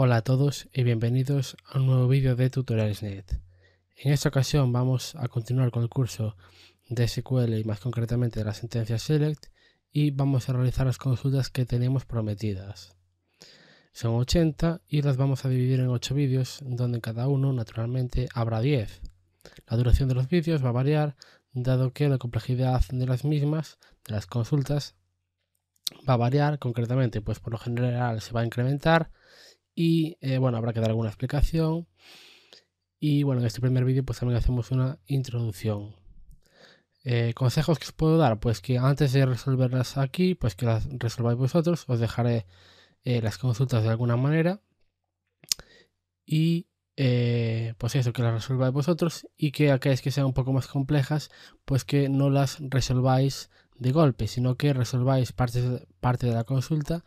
Hola a todos y bienvenidos a un nuevo vídeo de Tutoriales Net. En esta ocasión vamos a continuar con el curso de SQL y más concretamente de la sentencia select y vamos a realizar las consultas que tenemos prometidas. Son 80 y las vamos a dividir en 8 vídeos donde en cada uno naturalmente habrá 10. La duración de los vídeos va a variar dado que la complejidad de las mismas, de las consultas, va a variar concretamente pues por lo general se va a incrementar y eh, bueno, habrá que dar alguna explicación. Y bueno, en este primer vídeo pues también hacemos una introducción. Eh, consejos que os puedo dar, pues que antes de resolverlas aquí, pues que las resolváis vosotros, os dejaré eh, las consultas de alguna manera. Y pues eso, que las resolváis vosotros y que aquellas que sean un poco más complejas, pues que no las resolváis de golpe, sino que resolváis parte, parte de la consulta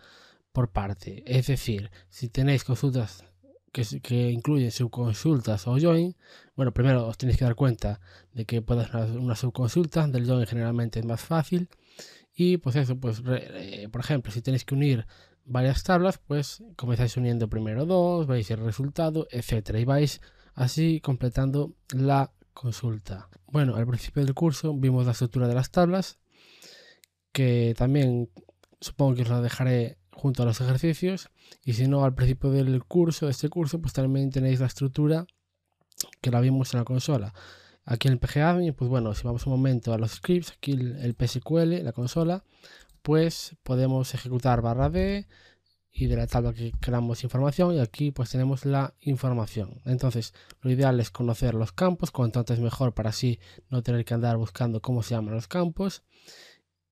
por parte. Es decir, si tenéis consultas que, incluyen subconsultas o join, bueno, primero os tenéis que dar cuenta de que puedes hacer una, subconsulta, del join generalmente es más fácil. Y pues eso, pues eh, por ejemplo, si tenéis que unir varias tablas, pues comenzáis uniendo primero dos, veis el resultado, etcétera, y vais así completando la consulta. Bueno, al principio del curso vimos la estructura de las tablas, que también supongo que os la dejaré junto a los ejercicios y si no al principio del curso, de este curso, pues también tenéis la estructura que la vimos en la consola. Aquí en el PGAdmin, pues bueno, si vamos un momento a los scripts, aquí el, PSQL, la consola, pues podemos ejecutar barra de y de la tabla que creamos información y aquí pues tenemos la información. Entonces, lo ideal es conocer los campos, cuanto antes mejor para así no tener que andar buscando cómo se llaman los campos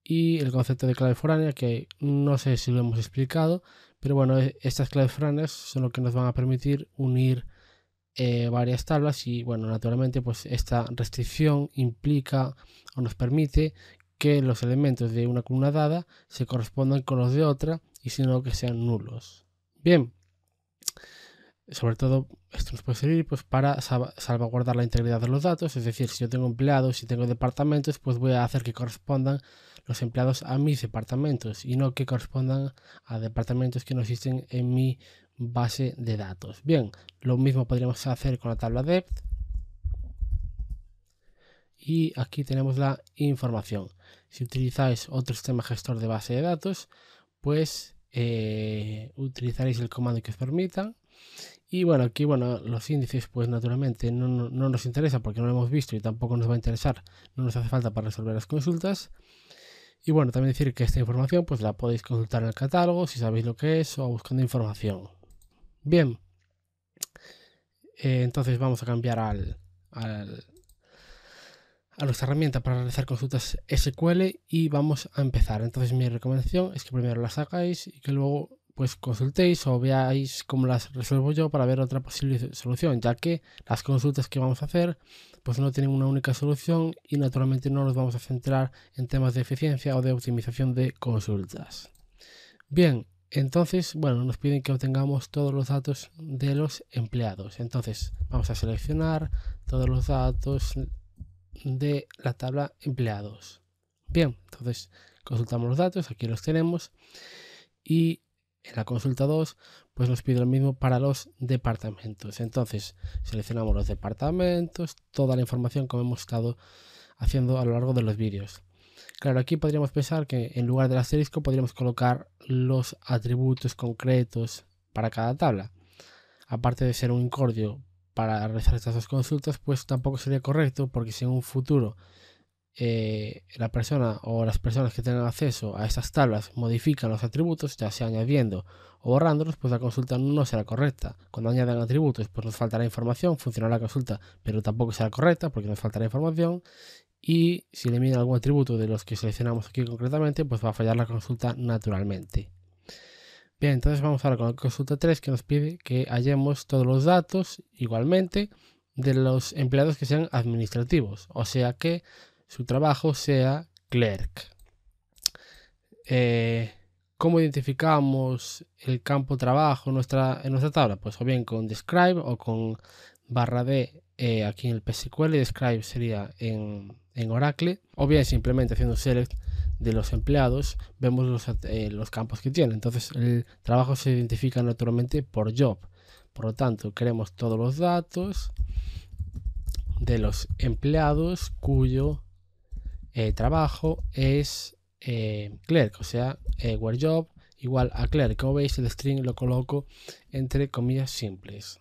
y el concepto de clave foránea que no sé si lo hemos explicado, pero bueno, e-, estas claves foráneas son lo que nos van a permitir unir eh, varias tablas y bueno, naturalmente pues esta restricción implica o nos permite que los elementos de una columna dada se correspondan con los de otra y si no que sean nulos. Bien, sobre todo esto nos puede servir pues para salvaguardar la integridad de los datos, es decir, si yo tengo empleados, y tengo departamentos, pues voy a hacer que correspondan los empleados a mis departamentos y no que correspondan a departamentos que no existen en mi base de datos. Bien, lo mismo podríamos hacer con la tabla depth y aquí tenemos la información. Si utilizáis otro sistema gestor de base de datos, pues eh, utilizaréis el comando que os permita y bueno, aquí bueno, los índices pues naturalmente no, nos interesa porque no lo hemos visto y tampoco nos va a interesar, no nos hace falta para resolver las consultas. Y bueno, también decir que esta información pues la podéis consultar en el catálogo si sabéis lo que es o buscando información. Bien, eh, entonces vamos a cambiar al, a nuestra herramienta para realizar consultas SQL y vamos a empezar. Entonces mi recomendación es que primero la sacáis y que luego pues consultéis o veáis cómo las resuelvo yo para ver otra posible solución, ya que las consultas que vamos a hacer pues no tienen una única solución y naturalmente no nos vamos a centrar en temas de eficiencia o de optimización de consultas. Bien, entonces, bueno, nos piden que obtengamos todos los datos de los empleados. Entonces, vamos a seleccionar todos los datos de la tabla empleados. Bien, entonces consultamos los datos, aquí los tenemos y en la consulta 2, pues nos pide lo mismo para los departamentos. Entonces, seleccionamos los departamentos, toda la información como hemos estado haciendo a lo largo de los vídeos. Claro, aquí podríamos pensar que en lugar del asterisco podríamos colocar los atributos concretos para cada tabla. Aparte de ser un incordio para realizar estas dos consultas, pues tampoco sería correcto porque si en un futuro eh, la persona o las personas que tengan acceso a estas tablas modifican los atributos, ya sea añadiendo o borrándolos, pues la consulta no será correcta. Cuando añaden atributos, pues nos faltará información, funcionará la consulta, pero tampoco será correcta porque nos faltará información. Y si eliminan algún atributo de los que seleccionamos aquí concretamente, pues va a fallar la consulta naturalmente. Bien, entonces vamos ahora con la consulta 3 que nos pide que hallemos todos los datos igualmente de los empleados que sean administrativos. O sea que su trabajo sea clerk. Eh, ¿Cómo identificamos el campo trabajo en nuestra, en nuestra tabla? Pues o bien con describe o con barra D eh, aquí en el PSQL, describe sería en, en, Oracle, o bien simplemente haciendo select de los empleados, vemos los, eh, los campos que tiene. Entonces el trabajo se identifica naturalmente por job. Por lo tanto, queremos todos los datos de los empleados cuyo eh, trabajo es eh, clerk, o sea, eh, where job igual a clerk. Como veis, el string lo coloco entre comillas simples.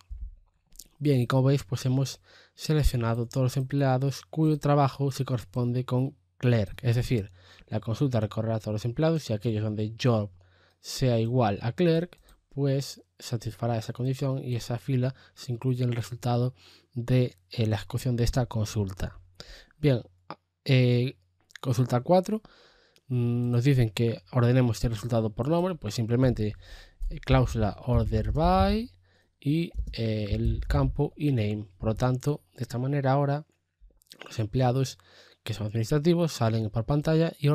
Bien, y como veis, pues hemos seleccionado todos los empleados cuyo trabajo se corresponde con clerk, es decir, la consulta recorrerá a todos los empleados y aquellos donde job sea igual a clerk, pues satisfará esa condición y esa fila se incluye en el resultado de eh, la ejecución de esta consulta. Bien, eh, consulta 4. Mm, nos dicen que ordenemos este resultado por nombre, pues simplemente eh, cláusula order by y eh, el campo y name. Por lo tanto, de esta manera ahora los empleados que son administrativos salen por pantalla y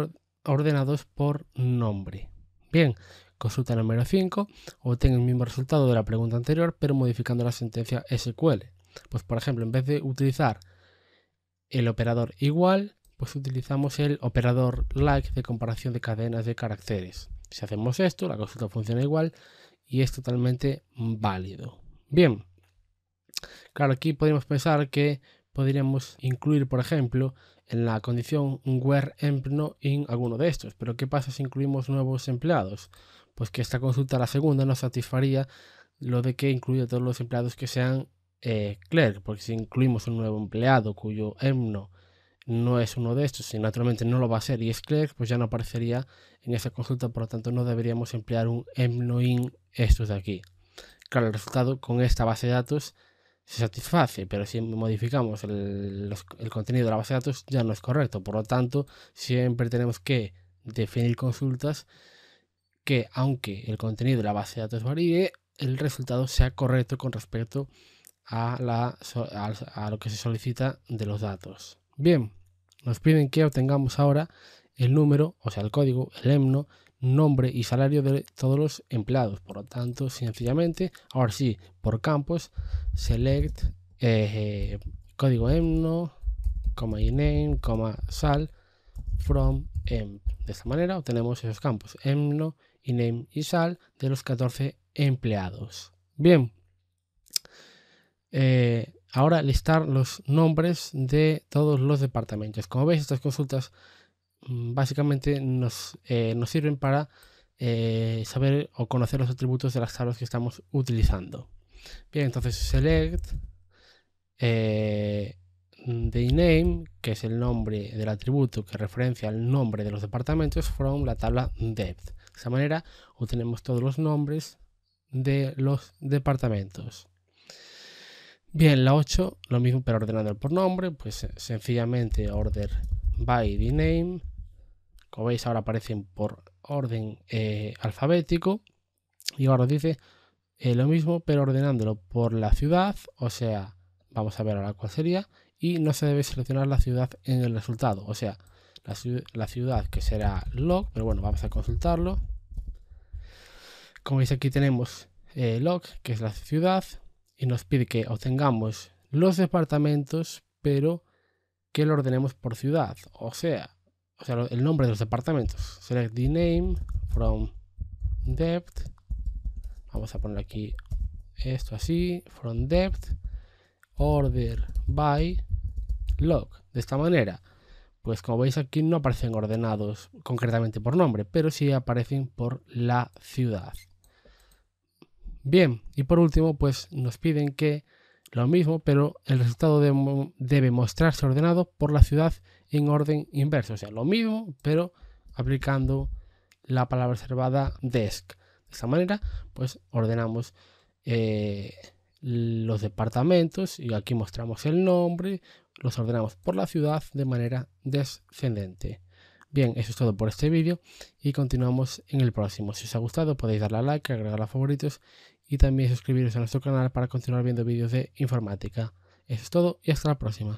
ordenados por nombre. Bien, consulta número 5, obtengo el mismo resultado de la pregunta anterior, pero modificando la sentencia SQL. Pues por ejemplo, en vez de utilizar el operador igual, pues utilizamos el operador like de comparación de cadenas de caracteres. Si hacemos esto, la consulta funciona igual y es totalmente válido. Bien, claro, aquí podríamos pensar que podríamos incluir, por ejemplo, en la condición where empno in alguno de estos. Pero ¿qué pasa si incluimos nuevos empleados? Pues que esta consulta, la segunda, nos satisfaría lo de que incluya todos los empleados que sean eh, porque si incluimos un nuevo empleado cuyo EMNO no es uno de estos, y naturalmente no lo va a ser y es clerk, pues ya no aparecería en esa consulta, por lo tanto no deberíamos emplear un EMNO in estos de aquí. Claro, el resultado con esta base de datos se satisface, pero si modificamos el, el, contenido de la base de datos ya no es correcto. Por lo tanto, siempre tenemos que definir consultas que, aunque el contenido de la base de datos varíe, el resultado sea correcto con respecto a a, lo que se solicita de los datos. Bien, nos piden que obtengamos ahora el número, o sea, el código, el emno nombre y salario de todos los empleados. Por lo tanto, sencillamente, ahora sí, por campos, select eh, código emno coma name, coma sal, from emp. De esta manera obtenemos esos campos, emno, name y sal de los 14 empleados. Bien, eh, ahora listar los nombres de todos los departamentos. Como veis, estas consultas mm, básicamente eh, nos, sirven para eh, saber o conocer los atributos de las tablas que estamos utilizando. Bien, entonces select the name, que es el nombre del atributo que referencia al nombre de los departamentos, from la tabla depth. De esa manera obtenemos todos los nombres de los departamentos. Bien, la 8, lo mismo pero ordenándolo por nombre, pues eh, sencillamente order by the name. Como veis ahora aparecen por orden eh, alfabético. Y ahora dice eh, lo mismo pero ordenándolo por la ciudad, o sea, vamos a ver ahora cuál sería. Y no se debe seleccionar la ciudad en el resultado, o sea, la, ciudad que será log, pero bueno, vamos a consultarlo. Como veis aquí tenemos log, que es la ciudad, nos pide que obtengamos los departamentos, pero que lo ordenemos por ciudad. O sea, o sea el nombre de los departamentos. Select the name from depth. Vamos a poner aquí esto así. From depth. Order by log. De esta manera. Pues como veis aquí no aparecen ordenados concretamente por nombre, pero sí aparecen por la ciudad. Bien, y por último, pues nos piden que lo mismo, pero el resultado debe mostrarse ordenado por la ciudad en orden inverso. O sea, lo mismo, pero aplicando la palabra reservada desk. De esta manera, pues ordenamos eh, los departamentos y aquí mostramos el nombre, los ordenamos por la ciudad de manera descendente. Bien, eso es todo por este vídeo y continuamos en el próximo. Si os ha gustado podéis darle a like, agregar a favoritos y también suscribiros a nuestro canal para continuar viendo vídeos de informática. Eso es todo y hasta la próxima.